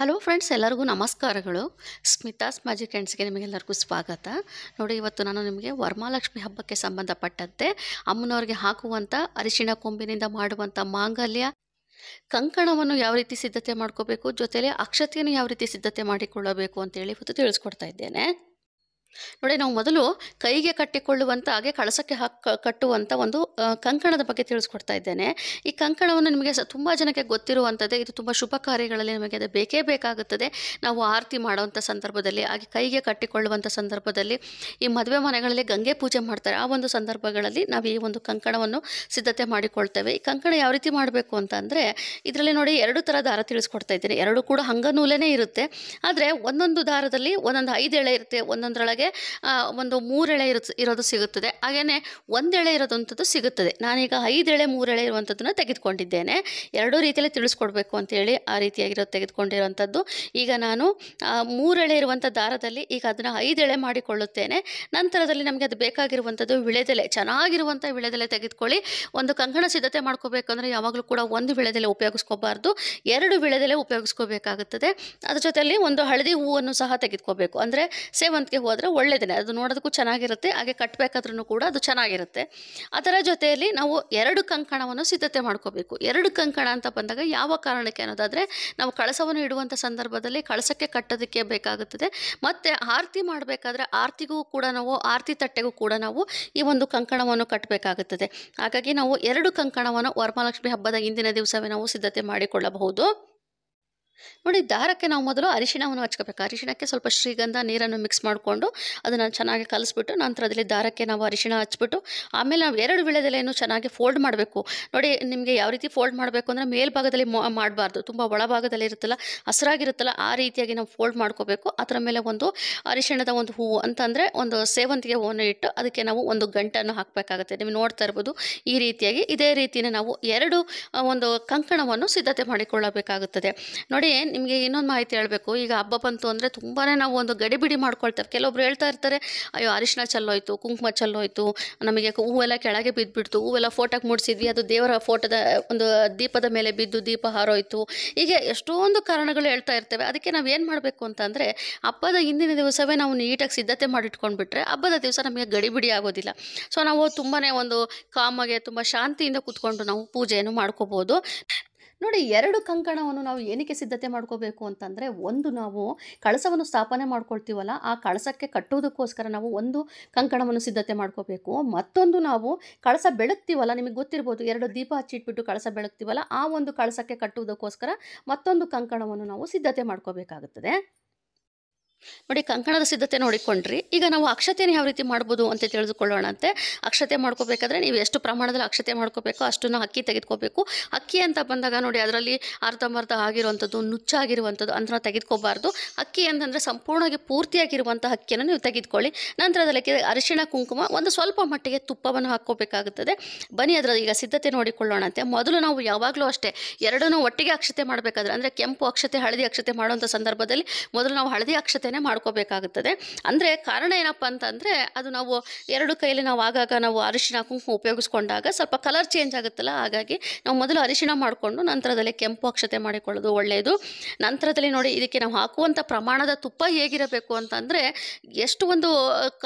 hello friends ಎಲ್ಲರಿಗೂ ನಮಸ್ಕಾರಗಳು Smitha's magic ಫ್ರೆಂಡ್ಸ್ಗೆ ನಿಮಗೆಲ್ಲರಿಗೂ ಸ್ವಾಗತ ನೋಡಿ ಇವತ್ತು ನಾನು ನಿಮಗೆ ವರ್ಮಾಲಕ್ಷ್ಮಿ ಹಬ್ಬಕ್ಕೆ ಸಂಬಂಧಪಟ್ಟಂತೆ ಅಮ್ಮನವ್ರಿಗೆ ಹಾಕುವಂಥ ಅರಿಶಿಣ ಕೊಂಬಿನಿಂದ ಮಾಡುವಂಥ ಮಾಂಗಲ್ಯ ಕಂಕಣವನ್ನು ಯಾವ ರೀತಿ ಸಿದ್ಧತೆ ಮಾಡ್ಕೋಬೇಕು ಜೊತೆಯಲ್ಲಿ ಅಕ್ಷತೆಯನ್ನು ಯಾವ ರೀತಿ ಸಿದ್ಧತೆ ಮಾಡಿಕೊಳ್ಳಬೇಕು ಅಂತೇಳಿ ಇವತ್ತು ತಿಳಿಸ್ಕೊಡ್ತಾ ಇದ್ದೇನೆ ನೋಡಿ ನಾವು ಮೊದಲು ಕೈಗೆ ಕಟ್ಟಿಕೊಳ್ಳುವಂಥ ಹಾಗೆ ಕಳಸಕ್ಕೆ ಹಾಕಿ ಕಟ್ಟುವಂಥ ಒಂದು ಕಂಕಣದ ಬಗ್ಗೆ ತಿಳಿಸ್ಕೊಡ್ತಾ ಇದ್ದೇನೆ ಈ ಕಂಕಣವನ್ನು ನಿಮಗೆ ತುಂಬ ಜನಕ್ಕೆ ಗೊತ್ತಿರುವಂಥದ್ದೇ ಇದು ತುಂಬ ಶುಭ ಕಾರ್ಯಗಳಲ್ಲಿ ನಮಗೆ ಅದು ಬೇಕೇ ಬೇಕಾಗುತ್ತದೆ ನಾವು ಆರತಿ ಮಾಡುವಂಥ ಸಂದರ್ಭದಲ್ಲಿ ಹಾಗೆ ಕೈಗೆ ಕಟ್ಟಿಕೊಳ್ಳುವಂಥ ಸಂದರ್ಭದಲ್ಲಿ ಈ ಮದುವೆ ಮನೆಗಳಲ್ಲಿ ಗಂಗೆ ಪೂಜೆ ಮಾಡ್ತಾರೆ ಆ ಒಂದು ಸಂದರ್ಭಗಳಲ್ಲಿ ನಾವು ಈ ಒಂದು ಕಂಕಣವನ್ನು ಸಿದ್ಧತೆ ಮಾಡಿಕೊಳ್ತೇವೆ ಈ ಕಂಕಣ ಯಾವ ರೀತಿ ಮಾಡಬೇಕು ಅಂತ ಅಂದರೆ ಇದರಲ್ಲಿ ನೋಡಿ ಎರಡು ಥರ ದಾರ ತಿಳಿಸ್ಕೊಡ್ತಾ ಇದ್ದೇನೆ ಎರಡು ಕೂಡ ನೂಲೇನೇ ಇರುತ್ತೆ ಆದರೆ ಒಂದೊಂದು ದಾರದಲ್ಲಿ ಒಂದೊಂದು ಐದು ಎಳೆ ಇರುತ್ತೆ ಒಂದೊಂದರೊಳಗೆ ಒಂದು ಮೂರೆಳೆ ಇರೋ ಇರೋದು ಸಿಗುತ್ತದೆ ಹಾಗೆಯೇ ಒಂದೆಳೆ ಇರೋದಂಥದ್ದು ಸಿಗುತ್ತದೆ ನಾನೀಗ ಐದೆಳೆ ಮೂರೆಳೆ ಇರುವಂಥದ್ದನ್ನು ತೆಗೆದುಕೊಂಡಿದ್ದೇನೆ ಎರಡೂ ರೀತಿಯಲ್ಲಿ ತಿಳಿಸ್ಕೊಡ್ಬೇಕು ಅಂತೇಳಿ ಆ ರೀತಿಯಾಗಿರೋದು ತೆಗೆದುಕೊಂಡಿರುವಂಥದ್ದು ಈಗ ನಾನು ಮೂರೆಳೆ ಇರುವಂಥ ದಾರದಲ್ಲಿ ಈಗ ಅದನ್ನು ಐದೆಳೆ ಮಾಡಿಕೊಳ್ಳುತ್ತೇನೆ ನಂತರದಲ್ಲಿ ನಮಗೆ ಅದು ಬೇಕಾಗಿರುವಂಥದ್ದು ವಿಳೆದೆಲೆ ಚೆನ್ನಾಗಿರುವಂಥ ವಿಳೆದೆಲೆ ತೆಗೆದುಕೊಳ್ಳಿ ಒಂದು ಕಂಕಣ ಸಿದ್ಧತೆ ಮಾಡ್ಕೋಬೇಕು ಅಂದರೆ ಯಾವಾಗಲೂ ಕೂಡ ಒಂದು ವಿಳೆದೆಲೆ ಉಪಯೋಗಿಸ್ಕೋಬಾರ್ದು ಎರಡು ವಿಳೆದೆಲೆ ಉಪಯೋಗಿಸ್ಕೋಬೇಕಾಗುತ್ತದೆ ಅದ್ರ ಜೊತೆಯಲ್ಲಿ ಒಂದು ಹಳದಿ ಹೂವನ್ನು ಸಹ ತೆಗೆದುಕೋಬೇಕು ಅಂದರೆ ಸೇವಂತಿಗೆ ಹೋದರೆ ಒಳ್ಳೆಯದೇ ಅದು ನೋಡೋದಕ್ಕೂ ಚೆನ್ನಾಗಿರುತ್ತೆ ಹಾಗೆ ಕಟ್ಟಬೇಕಾದ್ರೂ ಕೂಡ ಅದು ಚೆನ್ನಾಗಿರುತ್ತೆ ಅದರ ಜೊತೆಯಲ್ಲಿ ನಾವು ಎರಡು ಕಂಕಣವನ್ನು ಸಿದ್ಧತೆ ಮಾಡ್ಕೋಬೇಕು ಎರಡು ಕಂಕಣ ಅಂತ ಬಂದಾಗ ಯಾವ ಕಾರಣಕ್ಕೆ ಅನ್ನೋದಾದರೆ ನಾವು ಕಳಸವನ್ನು ಇಡುವಂಥ ಸಂದರ್ಭದಲ್ಲಿ ಕಳಸಕ್ಕೆ ಕಟ್ಟೋದಕ್ಕೆ ಬೇಕಾಗುತ್ತದೆ ಮತ್ತು ಆರತಿ ಮಾಡಬೇಕಾದ್ರೆ ಆರತಿಗೂ ಕೂಡ ನಾವು ಆರತಿ ತಟ್ಟೆಗೂ ಕೂಡ ನಾವು ಈ ಒಂದು ಕಂಕಣವನ್ನು ಕಟ್ಟಬೇಕಾಗುತ್ತದೆ ಹಾಗಾಗಿ ನಾವು ಎರಡು ಕಂಕಣವನ್ನು ವರಮಹಾಲಕ್ಷ್ಮಿ ಹಬ್ಬದ ಹಿಂದಿನ ದಿವಸವೇ ನಾವು ಸಿದ್ಧತೆ ಮಾಡಿಕೊಳ್ಳಬಹುದು ನೋಡಿ ದಾರಕ್ಕೆ ನಾವು ಮೊದಲು ಅರಿಶಿಣವನ್ನು ಹಚ್ಕೋಬೇಕು ಅರಿಶಿಣಕ್ಕೆ ಸ್ವಲ್ಪ ಶ್ರೀಗಂಧ ನೀರನ್ನು ಮಿಕ್ಸ್ ಮಾಡಿಕೊಂಡು ಅದನ್ನು ಚೆನ್ನಾಗಿ ಕಲಿಸ್ಬಿಟ್ಟು ನಂತರ ಅದರಲ್ಲಿ ದಾರಕ್ಕೆ ನಾವು ಅರಿಶಿಣ ಹಚ್ಬಿಟ್ಟು ಆಮೇಲೆ ನಾವು ಎರಡು ವಿಳೆದೆಲೆಯನ್ನು ಚೆನ್ನಾಗಿ ಫೋಲ್ಡ್ ಮಾಡಬೇಕು ನೋಡಿ ನಿಮಗೆ ಯಾವ ರೀತಿ ಫೋಲ್ಡ್ ಮಾಡಬೇಕು ಅಂದರೆ ಮೇಲ್ಭಾಗದಲ್ಲಿ ಮಾಡಬಾರ್ದು ತುಂಬ ಒಳಭಾಗದಲ್ಲಿ ಇರುತ್ತಲ್ಲ ಹಸಿರಾಗಿರುತ್ತಲ್ಲ ಆ ರೀತಿಯಾಗಿ ನಾವು ಫೋಲ್ಡ್ ಮಾಡ್ಕೋಬೇಕು ಅದರ ಮೇಲೆ ಒಂದು ಅರಿಶಿಣದ ಒಂದು ಹೂವು ಅಂತಂದರೆ ಒಂದು ಸೇವಂತಿಗೆ ಹೂವನ್ನು ಇಟ್ಟು ಅದಕ್ಕೆ ನಾವು ಒಂದು ಗಂಟನ್ನು ಹಾಕಬೇಕಾಗುತ್ತೆ ನೀವು ನೋಡ್ತಾ ಇರ್ಬೋದು ಈ ರೀತಿಯಾಗಿ ಇದೇ ರೀತಿಯೇ ನಾವು ಎರಡು ಒಂದು ಕಂಕಣವನ್ನು ಸಿದ್ಧತೆ ಮಾಡಿಕೊಳ್ಳಬೇಕಾಗುತ್ತದೆ ನೋಡಿ ನಿಮಗೆ ಇನ್ನೊಂದು ಮಾಹಿತಿ ಹೇಳಬೇಕು ಈಗ ಹಬ್ಬ ಬಂತು ಅಂದರೆ ತುಂಬಾ ನಾವು ಒಂದು ಗಡಿಬಿಡಿ ಮಾಡ್ಕೊಳ್ತೇವೆ ಕೆಲವೊಬ್ರು ಹೇಳ್ತಾ ಇರ್ತಾರೆ ಅಯ್ಯೋ ಅರಿಶಿನ ಚಲ್ಲೋಯ್ತು ಕುಂಕುಮ ಚಲ್ಲೋಯ್ತು ನಮಗೆ ಹೂವೆಲ್ಲ ಕೆಳಗೆ ಬಿದ್ದುಬಿಡ್ತು ಹೂವೆಲ್ಲ ಫೋಟೋಕ್ಕೆ ಮೂಡಿಸಿದ್ವಿ ಅದು ದೇವರ ಫೋಟೋದ ಒಂದು ದೀಪದ ಮೇಲೆ ಬಿದ್ದು ದೀಪ ಹಾರೋಯ್ತು ಹೀಗೆ ಎಷ್ಟೊಂದು ಕಾರಣಗಳು ಹೇಳ್ತಾ ಇರ್ತೇವೆ ಅದಕ್ಕೆ ನಾವು ಏನು ಮಾಡಬೇಕು ಅಂತಂದರೆ ಹಬ್ಬದ ಹಿಂದಿನ ದಿವಸವೇ ನಾವು ನೀಟಾಗಿ ಸಿದ್ಧತೆ ಮಾಡಿಟ್ಕೊಂಡ್ಬಿಟ್ರೆ ಹಬ್ಬದ ದಿವಸ ನಮಗೆ ಗಡಿಬಿಡಿ ಆಗೋದಿಲ್ಲ ಸೊ ನಾವು ತುಂಬಾ ಒಂದು ಕಾಮಗೆ ತುಂಬ ಶಾಂತಿಯಿಂದ ಕೂತ್ಕೊಂಡು ನಾವು ಪೂಜೆಯನ್ನು ಮಾಡ್ಕೋಬೋದು ನೋಡಿ ಎರಡು ಕಂಕಣವನ್ನು ನಾವು ಏನಕ್ಕೆ ಸಿದ್ಧತೆ ಮಾಡ್ಕೋಬೇಕು ಅಂತಂದರೆ ಒಂದು ನಾವು ಕಳಸವನ್ನು ಸ್ಥಾಪನೆ ಮಾಡ್ಕೊಳ್ತೀವಲ್ಲ ಆ ಕಳಸಕ್ಕೆ ಕಟ್ಟುವುದಕ್ಕೋಸ್ಕರ ನಾವು ಒಂದು ಕಂಕಣವನ್ನು ಸಿದ್ಧತೆ ಮಾಡ್ಕೋಬೇಕು ಮತ್ತೊಂದು ನಾವು ಕಳಸ ಬೆಳಗ್ತೀವಲ್ಲ ನಿಮಗೆ ಗೊತ್ತಿರ್ಬೋದು ಎರಡು ದೀಪ ಹಚ್ಚಿಟ್ಬಿಟ್ಟು ಕಳಸ ಬೆಳಗ್ತೀವಲ್ಲ ಆ ಒಂದು ಕಳಸಕ್ಕೆ ಕಟ್ಟುವುದಕ್ಕೋಸ್ಕರ ಮತ್ತೊಂದು ಕಂಕಣವನ್ನು ನಾವು ಸಿದ್ಧತೆ ಮಾಡ್ಕೋಬೇಕಾಗುತ್ತದೆ ನೋಡಿ ಕಂಕಣದ ಸಿದ್ಧತೆ ನೋಡಿಕೊಂಡ್ರಿ ಈಗ ನಾವು ಅಕ್ಷತೆಯನ್ನು ಯಾವ ರೀತಿ ಮಾಡ್ಬೋದು ಅಂತ ತಿಳಿದುಕೊಳ್ಳೋಣಂತೆ ಅಕ್ಷತೆ ಮಾಡ್ಕೋಬೇಕಾದ್ರೆ ನೀವು ಎಷ್ಟು ಪ್ರಮಾಣದಲ್ಲಿ ಅಕ್ಷತೆ ಮಾಡ್ಕೋಬೇಕು ಅಷ್ಟನ್ನು ಅಕ್ಕಿ ತೆಗೆದುಕೋಬೇಕು ಅಕ್ಕಿ ಅಂತ ಬಂದಾಗ ನೋಡಿ ಅದರಲ್ಲಿ ಅರ್ಧಂಬರ್ಧ ಆಗಿರುವಂಥದ್ದು ನುಚ್ಚಾಗಿರುವಂಥದ್ದು ಅದನ್ನು ತೆಗೆದುಕೋಬಾರ್ದು ಅಕ್ಕಿ ಅಂತಂದರೆ ಸಂಪೂರ್ಣವಾಗಿ ಪೂರ್ತಿಯಾಗಿರುವಂಥ ಅಕ್ಕಿಯನ್ನು ನೀವು ತೆಗೆದುಕೊಳ್ಳಿ ನಂತರ ಅದಕ್ಕೆ ಅರಿಶಿಣ ಕುಂಕುಮ ಒಂದು ಸ್ವಲ್ಪ ಮಟ್ಟಿಗೆ ತುಪ್ಪವನ್ನು ಹಾಕ್ಕೋಬೇಕಾಗುತ್ತದೆ ಬನ್ನಿ ಅದರಲ್ಲಿ ಈಗ ಸಿದ್ಧತೆ ನೋಡಿಕೊಳ್ಳೋಣಂತೆ ಮೊದಲು ನಾವು ಯಾವಾಗಲೂ ಅಷ್ಟೇ ಎರಡನ್ನೂ ಒಟ್ಟಿಗೆ ಅಕ್ಷತೆ ಮಾಡಬೇಕಾದ್ರೆ ಅಂದರೆ ಕೆಂಪು ಅಕ್ಷತೆ ಹಳದಿ ಅಕ್ಷತೆ ಮಾಡುವಂಥ ಸಂದರ್ಭದಲ್ಲಿ ಮೊದಲು ನಾವು ಹಳದಿ ಅಕ್ಷತೆ ಚಿಕಿತ್ಸೆನೇ ಮಾಡ್ಕೋಬೇಕಾಗುತ್ತದೆ ಅಂದರೆ ಕಾರಣ ಏನಪ್ಪ ಅಂತಂದರೆ ಅದು ನಾವು ಎರಡು ಕೈಯಲ್ಲಿ ನಾವು ಆಗಾಗ ನಾವು ಅರಿಶಿಣ ಕುಂಕುಮ ಉಪಯೋಗಿಸ್ಕೊಂಡಾಗ ಸ್ವಲ್ಪ ಕಲರ್ ಚೇಂಜ್ ಆಗುತ್ತಲ್ಲ ಹಾಗಾಗಿ ನಾವು ಮೊದಲು ಅರಿಶಿಣ ಮಾಡಿಕೊಂಡು ನಂತರದಲ್ಲಿ ಕೆಂಪು ಅಕ್ಷತೆ ಮಾಡಿಕೊಳ್ಳೋದು ಒಳ್ಳೆಯದು ನಂತರದಲ್ಲಿ ನೋಡಿ ಇದಕ್ಕೆ ನಾವು ಹಾಕುವಂಥ ಪ್ರಮಾಣದ ತುಪ್ಪ ಹೇಗಿರಬೇಕು ಅಂತಂದರೆ ಎಷ್ಟು ಒಂದು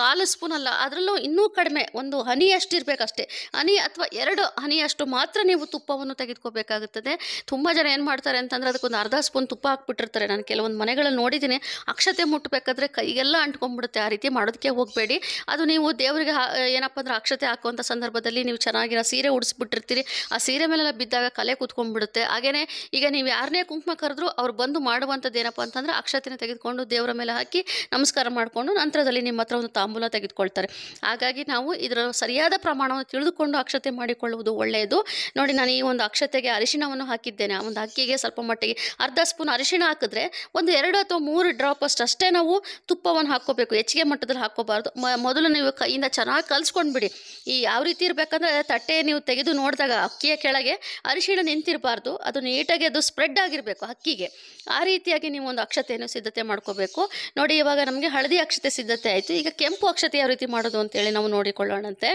ಕಾಲು ಸ್ಪೂನ್ ಅಲ್ಲ ಅದರಲ್ಲೂ ಇನ್ನೂ ಕಡಿಮೆ ಒಂದು ಹನಿ ಅಷ್ಟು ಇರಬೇಕಷ್ಟೇ ಹನಿ ಅಥವಾ ಎರಡು ಹನಿಯಷ್ಟು ಮಾತ್ರ ನೀವು ತುಪ್ಪವನ್ನು ತೆಗೆದುಕೋಬೇಕಾಗುತ್ತದೆ ತುಂಬ ಜನ ಏನು ಮಾಡ್ತಾರೆ ಅಂತಂದರೆ ಅದಕ್ಕೊಂದು ಅರ್ಧ ಸ್ಪೂನ್ ತುಪ್ಪ ಹಾಕ್ಬಿಟ್ಟಿರ್ತಾರೆ ನಾನು ಕೆಲವೊಂದು ಮನೆಗಳಲ್ಲಿ ನೋಡಿದ್ದೀನಿ ಅಕ್ಷತೆ ಮುಟ್ಟಬೇಕಾದ್ರೆ ಕೈಗೆಲ್ಲ ಅಂಟ್ಕೊಂಡ್ಬಿಡುತ್ತೆ ಆ ರೀತಿ ಮಾಡೋದಕ್ಕೆ ಹೋಗಬೇಡಿ ಅದು ನೀವು ದೇವರಿಗೆ ಏನಪ್ಪ ಅಂದ್ರೆ ಅಕ್ಷತೆ ಹಾಕುವಂಥ ಸಂದರ್ಭದಲ್ಲಿ ನೀವು ಚೆನ್ನಾಗಿರೋ ಸೀರೆ ಉಡಿಸ್ಬಿಟ್ಟಿರ್ತೀರಿ ಆ ಸೀರೆ ಮೇಲೆಲ್ಲ ಬಿದ್ದಾಗ ಕಲೆ ಕೂತ್ಕೊಂಡ್ಬಿಡುತ್ತೆ ಹಾಗೆಯೇ ಈಗ ನೀವು ಯಾರನ್ನೇ ಕುಂಕುಮ ಕರೆದ್ರು ಅವ್ರು ಬಂದು ಮಾಡುವಂಥದ್ದು ಏನಪ್ಪ ಅಂತಂದರೆ ಅಕ್ಷತೆನ ತೆಗೆದುಕೊಂಡು ದೇವರ ಮೇಲೆ ಹಾಕಿ ನಮಸ್ಕಾರ ಮಾಡಿಕೊಂಡು ನಂತರದಲ್ಲಿ ನಿಮ್ಮ ಹತ್ರ ಒಂದು ತಾಂಬೂಲ ತೆಗೆದುಕೊಳ್ತಾರೆ ಹಾಗಾಗಿ ನಾವು ಇದರ ಸರಿಯಾದ ಪ್ರಮಾಣವನ್ನು ತಿಳಿದುಕೊಂಡು ಅಕ್ಷತೆ ಮಾಡಿಕೊಳ್ಳುವುದು ಒಳ್ಳೆಯದು ನೋಡಿ ನಾನು ಈ ಒಂದು ಅಕ್ಷತೆಗೆ ಅರಿಶಿಣವನ್ನು ಹಾಕಿದ್ದೇನೆ ಆ ಒಂದು ಅಕ್ಕಿಗೆ ಸ್ವಲ್ಪ ಮಟ್ಟಿಗೆ ಅರ್ಧ ಸ್ಪೂನ್ ಅರಿಶಿಣ ಹಾಕಿದ್ರೆ ಒಂದು ಎರಡು ಅಥವಾ ಮೂರು ಡ್ರಾಪ್ ಅಷ್ಟು ಅಷ್ಟೇ ಅಷ್ಟೇ ನಾವು ತುಪ್ಪವನ್ನು ಹಾಕ್ಕೋಬೇಕು ಹೆಚ್ಚಿಗೆ ಮಟ್ಟದಲ್ಲಿ ಹಾಕ್ಕೋಬಾರ್ದು ಮೊದಲು ನೀವು ಕೈಯಿಂದ ಚೆನ್ನಾಗಿ ಕಲಿಸ್ಕೊಂಡ್ಬಿಡಿ ಈ ಯಾವ ರೀತಿ ಇರಬೇಕಂದ್ರೆ ತಟ್ಟೆ ನೀವು ತೆಗೆದು ನೋಡಿದಾಗ ಅಕ್ಕಿಯ ಕೆಳಗೆ ಅರಿಶಿಣ ನಿಂತಿರಬಾರ್ದು ಅದು ನೀಟಾಗಿ ಅದು ಸ್ಪ್ರೆಡ್ ಆಗಿರಬೇಕು ಅಕ್ಕಿಗೆ ಆ ರೀತಿಯಾಗಿ ನೀವು ಒಂದು ಅಕ್ಷತೆಯನ್ನು ಸಿದ್ಧತೆ ಮಾಡ್ಕೋಬೇಕು ನೋಡಿ ಇವಾಗ ನಮಗೆ ಹಳದಿ ಅಕ್ಷತೆ ಸಿದ್ಧತೆ ಆಯಿತು ಈಗ ಕೆಂಪು ಅಕ್ಷತೆ ಯಾವ ರೀತಿ ಮಾಡೋದು ಅಂತೇಳಿ ನಾವು ನೋಡಿಕೊಳ್ಳೋಣಂತೆ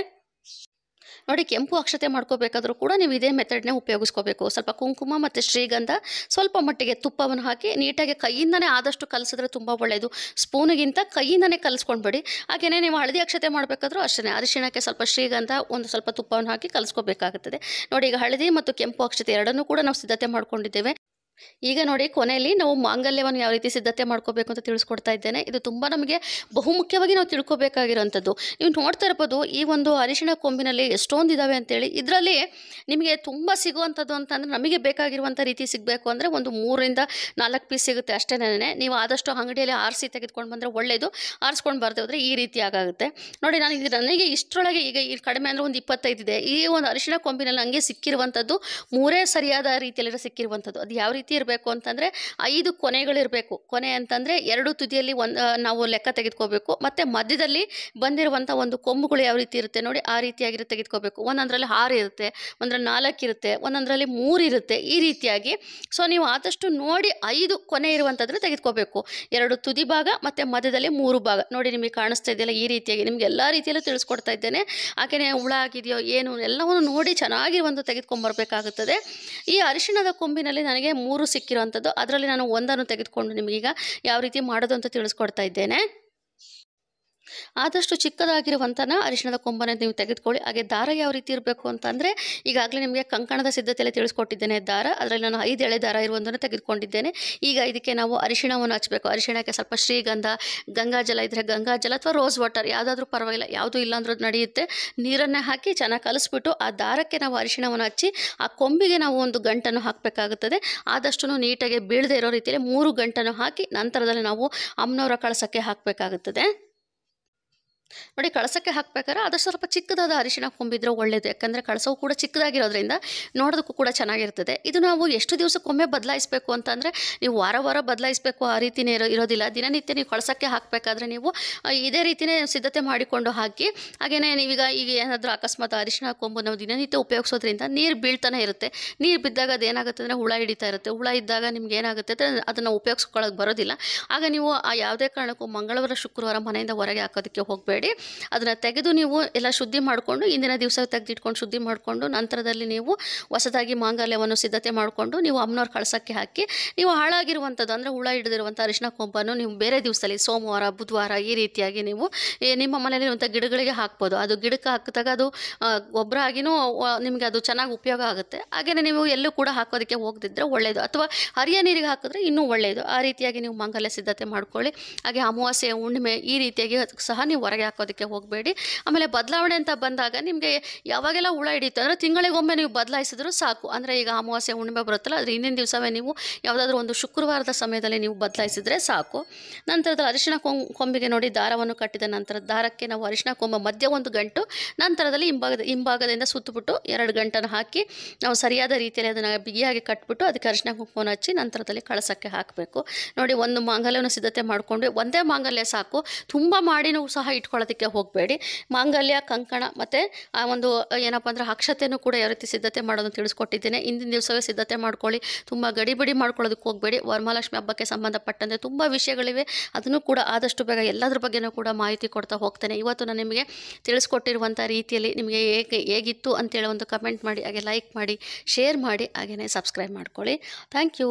ನೋಡಿ ಕೆಂಪು ಅಕ್ಷತೆ ಮಾಡ್ಕೋಬೇಕಾದ್ರೂ ಕೂಡ ನೀವು ಇದೇ ಮೆಥಡ್ನೇ ಉಪಯೋಗಿಸ್ಕೋಬೇಕು ಸ್ವಲ್ಪ ಕುಂಕುಮ ಮತ್ತು ಶ್ರೀಗಂಧ ಸ್ವಲ್ಪ ಮಟ್ಟಿಗೆ ತುಪ್ಪವನ್ನು ಹಾಕಿ ನೀಟಾಗಿ ಕೈಯಿಂದನೇ ಆದಷ್ಟು ಕಲಿಸಿದ್ರೆ ತುಂಬ ಒಳ್ಳೆಯದು ಸ್ಪೂನಿಗಿಂತ ಕೈಯಿಂದನೇ ಕಲಿಸ್ಕೊಂಡ್ಬೇಡಿ ಹಾಗೆಯೇ ನೀವು ಹಳದಿ ಅಕ್ಷತೆ ಮಾಡಬೇಕಾದ್ರೂ ಅಷ್ಟೇ ಅರಿಶಿಣಕ್ಕೆ ಸ್ವಲ್ಪ ಶ್ರೀಗಂಧ ಒಂದು ಸ್ವಲ್ಪ ತುಪ್ಪವನ್ನು ಹಾಕಿ ಕಲಿಸ್ಕೋಬೇಕಾಗುತ್ತದೆ ನೋಡಿ ಈಗ ಹಳದಿ ಮತ್ತು ಕೆಂಪು ಅಕ್ಷತೆ ಎರಡನ್ನೂ ಕೂಡ ನಾವು ಸಿದ್ಧತೆ ಮಾಡ್ಕೊಂಡಿದ್ದೇವೆ ಈಗ ನೋಡಿ ಕೊನೆಯಲ್ಲಿ ನಾವು ಮಾಂಗಲ್ಯವನ್ನು ಯಾವ ರೀತಿ ಸಿದ್ಧತೆ ಮಾಡ್ಕೋಬೇಕು ಅಂತ ತಿಳಿಸ್ಕೊಡ್ತಾ ಇದ್ದೇನೆ ಇದು ತುಂಬ ನಮಗೆ ಬಹುಮುಖ್ಯವಾಗಿ ನಾವು ತಿಳ್ಕೊಬೇಕಾಗಿರುವಂಥದ್ದು ನೀವು ನೋಡ್ತಾ ಇರ್ಬೋದು ಈ ಒಂದು ಅರಿಶಿಣ ಕೊಂಬಿನಲ್ಲಿ ಎಷ್ಟೊಂದು ಇದ್ದಾವೆ ಅಂತೇಳಿ ಇದರಲ್ಲಿ ನಿಮಗೆ ತುಂಬ ಸಿಗುವಂಥದ್ದು ಅಂತಂದರೆ ನಮಗೆ ಬೇಕಾಗಿರುವಂಥ ರೀತಿ ಸಿಗಬೇಕು ಅಂದರೆ ಒಂದು ಮೂರರಿಂದ ನಾಲ್ಕು ಪೀಸ್ ಸಿಗುತ್ತೆ ಅಷ್ಟೇ ನೀವು ಆದಷ್ಟು ಅಂಗಡಿಯಲ್ಲಿ ಆರಿಸಿ ತೆಗೆದುಕೊಂಡು ಬಂದರೆ ಒಳ್ಳೆಯದು ಆರಿಸ್ಕೊಂಡು ಬರದೆ ಹೋದರೆ ಈ ರೀತಿ ಆಗುತ್ತೆ ನೋಡಿ ನಾನು ಇದು ನನಗೆ ಇಷ್ಟರೊಳಗೆ ಈಗ ಈ ಕಡಿಮೆ ಅಂದರೆ ಒಂದು ಇಪ್ಪತ್ತೈದಿದೆ ಈ ಒಂದು ಅರಿಶಿಣ ಕೊಂಬಿನಲ್ಲಿ ಹಂಗೆ ಸಿಕ್ಕಿರುವಂಥದ್ದು ಮೂರೇ ಸರಿಯಾದ ರೀತಿಯಲ್ಲಿ ಸಿಕ್ಕಿರುವಂಥದ್ದು ಅದು ಯಾವ ರೀತಿ ರೀತಿ ಇರಬೇಕು ಅಂತಂದರೆ ಐದು ಕೊನೆಗಳಿರಬೇಕು ಕೊನೆ ಅಂತಂದರೆ ಎರಡು ತುದಿಯಲ್ಲಿ ಒಂದು ನಾವು ಲೆಕ್ಕ ತೆಗೆದುಕೋಬೇಕು ಮತ್ತು ಮಧ್ಯದಲ್ಲಿ ಬಂದಿರುವಂಥ ಒಂದು ಕೊಂಬುಗಳು ಯಾವ ರೀತಿ ಇರುತ್ತೆ ನೋಡಿ ಆ ರೀತಿಯಾಗಿ ತೆಗೆದುಕೋಬೇಕು ಒಂದೊಂದರಲ್ಲಿ ಆರು ಇರುತ್ತೆ ಒಂದರಲ್ಲಿ ನಾಲ್ಕು ಇರುತ್ತೆ ಒಂದೊಂದರಲ್ಲಿ ಮೂರು ಇರುತ್ತೆ ಈ ರೀತಿಯಾಗಿ ಸೊ ನೀವು ಆದಷ್ಟು ನೋಡಿ ಐದು ಕೊನೆ ಇರುವಂಥದ್ರ ತೆಗೆದುಕೋಬೇಕು ಎರಡು ತುದಿ ಭಾಗ ಮತ್ತು ಮಧ್ಯದಲ್ಲಿ ಮೂರು ಭಾಗ ನೋಡಿ ನಿಮಗೆ ಕಾಣಿಸ್ತಾ ಇದೆಯಲ್ಲ ಈ ರೀತಿಯಾಗಿ ನಿಮ್ಗೆ ಎಲ್ಲ ರೀತಿಯಲ್ಲೂ ತಿಳಿಸ್ಕೊಡ್ತಾ ಇದ್ದೇನೆ ಆಕೆನೇ ಹುಳ ಆಗಿದೆಯೋ ಏನು ಎಲ್ಲವನ್ನು ನೋಡಿ ಚೆನ್ನಾಗಿ ಒಂದು ತೆಗೆದುಕೊಂಡ್ಬರ್ಬೇಕಾಗುತ್ತದೆ ಈ ಅರಿಶಿಣದ ಕೊಂಬಿನಲ್ಲಿ ನನಗೆ ಮೂರು ಮೂರು ಸಿಕ್ಕಿರುವಂಥದ್ದು ಅದರಲ್ಲಿ ನಾನು ಒಂದನ್ನು ತೆಗೆದುಕೊಂಡು ನಿಮಗೀಗ ಯಾವ ರೀತಿ ಮಾಡೋದು ಅಂತ ತಿಳಿಸ್ಕೊಡ್ತಾ ಇದ್ದೇನೆ ಆದಷ್ಟು ಚಿಕ್ಕದಾಗಿರುವಂಥನ ಅರಿಶಿಣದ ಕೊಂಬನ ನೀವು ತೆಗೆದುಕೊಳ್ಳಿ ಹಾಗೆ ದಾರ ಯಾವ ರೀತಿ ಇರಬೇಕು ಅಂತಂದರೆ ಈಗಾಗಲೇ ನಿಮಗೆ ಕಂಕಣದ ಸಿದ್ಧತೆಯಲ್ಲಿ ತಿಳಿಸ್ಕೊಟ್ಟಿದ್ದೇನೆ ದಾರ ಅದರಲ್ಲಿ ನಾನು ಐದು ಎಳೆ ದಾರ ಇರುವಂಥನ್ನು ತೆಗೆದುಕೊಂಡಿದ್ದೇನೆ ಈಗ ಇದಕ್ಕೆ ನಾವು ಅರಿಶಿಣವನ್ನು ಹಚ್ಚಬೇಕು ಅರಿಶಿಣಕ್ಕೆ ಸ್ವಲ್ಪ ಶ್ರೀಗಂಧ ಗಂಗಾಜಲ ಇದ್ದರೆ ಗಂಗಾಜಲ ಅಥವಾ ರೋಸ್ ವಾಟರ್ ಯಾವುದಾದ್ರೂ ಪರವಾಗಿಲ್ಲ ಯಾವುದು ಇಲ್ಲಾಂದ್ರೂ ನಡೆಯುತ್ತೆ ನೀರನ್ನೇ ಹಾಕಿ ಚೆನ್ನಾಗಿ ಕಲಿಸ್ಬಿಟ್ಟು ಆ ದಾರಕ್ಕೆ ನಾವು ಅರಿಶಿಣವನ್ನು ಹಚ್ಚಿ ಆ ಕೊಂಬಿಗೆ ನಾವು ಒಂದು ಗಂಟನ್ನು ಹಾಕಬೇಕಾಗುತ್ತದೆ ಆದಷ್ಟು ನೀಟಾಗಿ ಬೀಳದೇ ಇರೋ ರೀತಿಯಲ್ಲಿ ಮೂರು ಗಂಟನ್ನು ಹಾಕಿ ನಂತರದಲ್ಲಿ ನಾವು ಅಮ್ಮನವರ ಕಳಸಕ್ಕೆ ಹಾಕಬೇಕಾಗುತ್ತದೆ ನೋಡಿ ಕಳಸಕ್ಕೆ ಹಾಕ್ಬೇಕಾದ್ರೆ ಆದಷ್ಟು ಸ್ವಲ್ಪ ಚಿಕ್ಕದಾದ ಅರಿಶಿನ ಕೊಂಬಿದ್ರೆ ಒಳ್ಳೇದು ಯಾಕಂದರೆ ಕಳಸವು ಕೂಡ ಚಿಕ್ಕದಾಗಿರೋದ್ರಿಂದ ನೋಡೋದಕ್ಕೂ ಕೂಡ ಚೆನ್ನಾಗಿರ್ತದೆ ಇದು ನಾವು ಎಷ್ಟು ದಿವಸಕ್ಕೊಮ್ಮೆ ಬದಲಾಯಿಸಬೇಕು ಅಂತಂದರೆ ನೀವು ವಾರ ವಾರ ಬದಲಾಯಿಸಬೇಕು ಆ ರೀತಿಯೇ ಇರೋ ಇರೋದಿಲ್ಲ ದಿನನಿತ್ಯ ನೀವು ಕಳಸಕ್ಕೆ ಹಾಕಬೇಕಾದ್ರೆ ನೀವು ಇದೇ ರೀತಿಯೇ ಸಿದ್ಧತೆ ಮಾಡಿಕೊಂಡು ಹಾಕಿ ಹಾಗೆಯೇ ನೀವೀಗ ಈಗ ಏನಾದರೂ ಅಕಸ್ಮಾತ್ ಅರಿಶಿಣ ಕೊಂಬು ನಾವು ದಿನನಿತ್ಯ ಉಪಯೋಗಿಸೋದ್ರಿಂದ ನೀರು ಬೀಳ್ತಾನೆ ಇರುತ್ತೆ ನೀರು ಬಿದ್ದಾಗ ಅದೇನಾಗುತ್ತೆ ಅಂದರೆ ಹುಳ ಹಿಡಿತಾ ಇರುತ್ತೆ ಹುಳ ಇದ್ದಾಗ ನಿಮ್ಗೆ ಏನಾಗುತ್ತೆ ಅಂದರೆ ಅದನ್ನು ಉಪಯೋಗಿಸ್ಕೊಳ್ಳೋಕೆ ಬರೋದಿಲ್ಲ ಆಗ ನೀವು ಆ ಯಾವುದೇ ಕಾರಣಕ್ಕೂ ಮಂಗಳವಾರ ಶುಕ್ರವಾರ ಮನೆಯಿಂದ ಹೊರಗೆ ಹಾಕೋದಕ್ಕೆ ಹೋಗಬೇಡಿ ಅದನ್ನ ಅದನ್ನು ತೆಗೆದು ನೀವು ಎಲ್ಲ ಶುದ್ಧಿ ಮಾಡಿಕೊಂಡು ಇಂದಿನ ದಿವಸ ತೆಗೆದಿಟ್ಕೊಂಡು ಶುದ್ಧಿ ಮಾಡಿಕೊಂಡು ನಂತರದಲ್ಲಿ ನೀವು ಹೊಸದಾಗಿ ಮಾಂಗಲ್ಯವನ್ನು ಸಿದ್ಧತೆ ಮಾಡಿಕೊಂಡು ನೀವು ಅಮ್ಮನವ್ರು ಕಳಸಕ್ಕೆ ಹಾಕಿ ನೀವು ಹಾಳಾಗಿರುವಂಥದ್ದು ಅಂದರೆ ಹುಳ ಹಿಡಿದಿರುವಂಥ ಅರಿಶಿನ ಕೊಂಬನ್ನು ನೀವು ಬೇರೆ ದಿವಸದಲ್ಲಿ ಸೋಮವಾರ ಬುಧವಾರ ಈ ರೀತಿಯಾಗಿ ನೀವು ನಿಮ್ಮ ಮನೆಯಲ್ಲಿರುವಂಥ ಗಿಡಗಳಿಗೆ ಹಾಕ್ಬೋದು ಅದು ಗಿಡಕ್ಕೆ ಹಾಕಿದಾಗ ಅದು ಗೊಬ್ಬರ ಆಗಿನೂ ನಿಮಗೆ ಅದು ಚೆನ್ನಾಗಿ ಉಪಯೋಗ ಆಗುತ್ತೆ ಹಾಗೆಯೇ ನೀವು ಎಲ್ಲೂ ಕೂಡ ಹಾಕೋದಕ್ಕೆ ಹೋಗದಿದ್ದರೆ ಒಳ್ಳೆಯದು ಅಥವಾ ಹರಿಯ ನೀರಿಗೆ ಹಾಕಿದ್ರೆ ಇನ್ನೂ ಒಳ್ಳೆಯದು ಆ ರೀತಿಯಾಗಿ ನೀವು ಮಾಂಗಲ್ಯ ಸಿದ್ಧತೆ ಮಾಡ್ಕೊಳ್ಳಿ ಹಾಗೆ ಅಮಾವಾಸ್ಯೆ ಹುಣ್ಣಿಮೆ ಈ ರೀತಿಯಾಗಿ ಸಹ ನೀವು ಹೊರಗೆ ಹಾಕೋದಕ್ಕೆ ಹೋಗಬೇಡಿ ಆಮೇಲೆ ಬದಲಾವಣೆ ಅಂತ ಬಂದಾಗ ನಿಮಗೆ ಯಾವಾಗೆಲ್ಲ ಹುಳ ಹಿಡಿಯುತ್ತೆ ಅಂದರೆ ತಿಂಗಳಿಗೊಮ್ಮೆ ನೀವು ಬದಲಾಯಿಸಿದ್ರು ಸಾಕು ಅಂದರೆ ಈಗ ಅಮಾವಾಸ್ಯೆ ಹುಣ್ಣಿಮೆ ಬರುತ್ತಲ್ಲ ಅದ್ರ ಹಿಂದಿನ ದಿವಸವೇ ನೀವು ಯಾವುದಾದ್ರೂ ಒಂದು ಶುಕ್ರವಾರದ ಸಮಯದಲ್ಲಿ ನೀವು ಬದಲಾಯಿಸಿದ್ರೆ ಸಾಕು ನಂತರದ ಅರಿಶಿಣ ಕೊಂಬಿಗೆ ನೋಡಿ ದಾರವನ್ನು ಕಟ್ಟಿದ ನಂತರ ದಾರಕ್ಕೆ ನಾವು ಅರಿಶಿಣ ಕೊಂಬ ಮಧ್ಯ ಒಂದು ಗಂಟು ನಂತರದಲ್ಲಿ ಹಿಂಭಾಗದ ಹಿಂಭಾಗದಿಂದ ಸುತ್ತಬಿಟ್ಟು ಎರಡು ಗಂಟನ್ನು ಹಾಕಿ ನಾವು ಸರಿಯಾದ ರೀತಿಯಲ್ಲಿ ಅದನ್ನು ಬಿಗಿಯಾಗಿ ಕಟ್ಬಿಟ್ಟು ಅದಕ್ಕೆ ಅರಿಶಿನ ಕುಂಕುಮನ ಹಚ್ಚಿ ನಂತರದಲ್ಲಿ ಕಳಸಕ್ಕೆ ಹಾಕಬೇಕು ನೋಡಿ ಒಂದು ಮಾಂಗಲ್ಯವನ್ನು ಸಿದ್ಧತೆ ಮಾಡಿಕೊಂಡು ಒಂದೇ ಮಾಂಗಲ್ಯ ಸಾಕು ತುಂಬ ಮಾಡಿನೂ ಸಹ ಇಟ್ಕೊಳ್ಳೋದು ಹೋಗಬೇಡಿ ಮಾಂಗಲ್ಯ ಕಂಕಣ ಮತ್ತು ಆ ಒಂದು ಏನಪ್ಪ ಅಂದರೆ ಅಕ್ಷತೆಯೂ ಕೂಡ ಯಾವ ರೀತಿ ಸಿದ್ಧತೆ ಮಾಡೋದನ್ನು ತಿಳಿಸ್ಕೊಟ್ಟಿದ್ದೇನೆ ಇಂದಿನ ದಿವಸವೇ ಸಿದ್ಧತೆ ಮಾಡ್ಕೊಳ್ಳಿ ತುಂಬ ಗಡಿಬಿಡಿ ಮಾಡ್ಕೊಳ್ಳೋದಕ್ಕೆ ಹೋಗಬೇಡಿ ವರಮಹಾಲಕ್ಷ್ಮಿ ಹಬ್ಬಕ್ಕೆ ಸಂಬಂಧಪಟ್ಟಂತೆ ತುಂಬ ವಿಷಯಗಳಿವೆ ಅದನ್ನು ಕೂಡ ಆದಷ್ಟು ಬೇಗ ಎಲ್ಲದರ ಬಗ್ಗೆಯೂ ಕೂಡ ಮಾಹಿತಿ ಕೊಡ್ತಾ ಹೋಗ್ತೇನೆ ಇವತ್ತು ನಾನು ನಿಮಗೆ ತಿಳಿಸ್ಕೊಟ್ಟಿರುವಂಥ ರೀತಿಯಲ್ಲಿ ನಿಮಗೆ ಹೇಗೆ ಹೇಗಿತ್ತು ಅಂತೇಳಿ ಒಂದು ಕಮೆಂಟ್ ಮಾಡಿ ಹಾಗೆ ಲೈಕ್ ಮಾಡಿ ಶೇರ್ ಮಾಡಿ ಹಾಗೆಯೇ ಸಬ್ಸ್ಕ್ರೈಬ್ ಮಾಡ್ಕೊಳ್ಳಿ ಥ್ಯಾಂಕ್ ಯು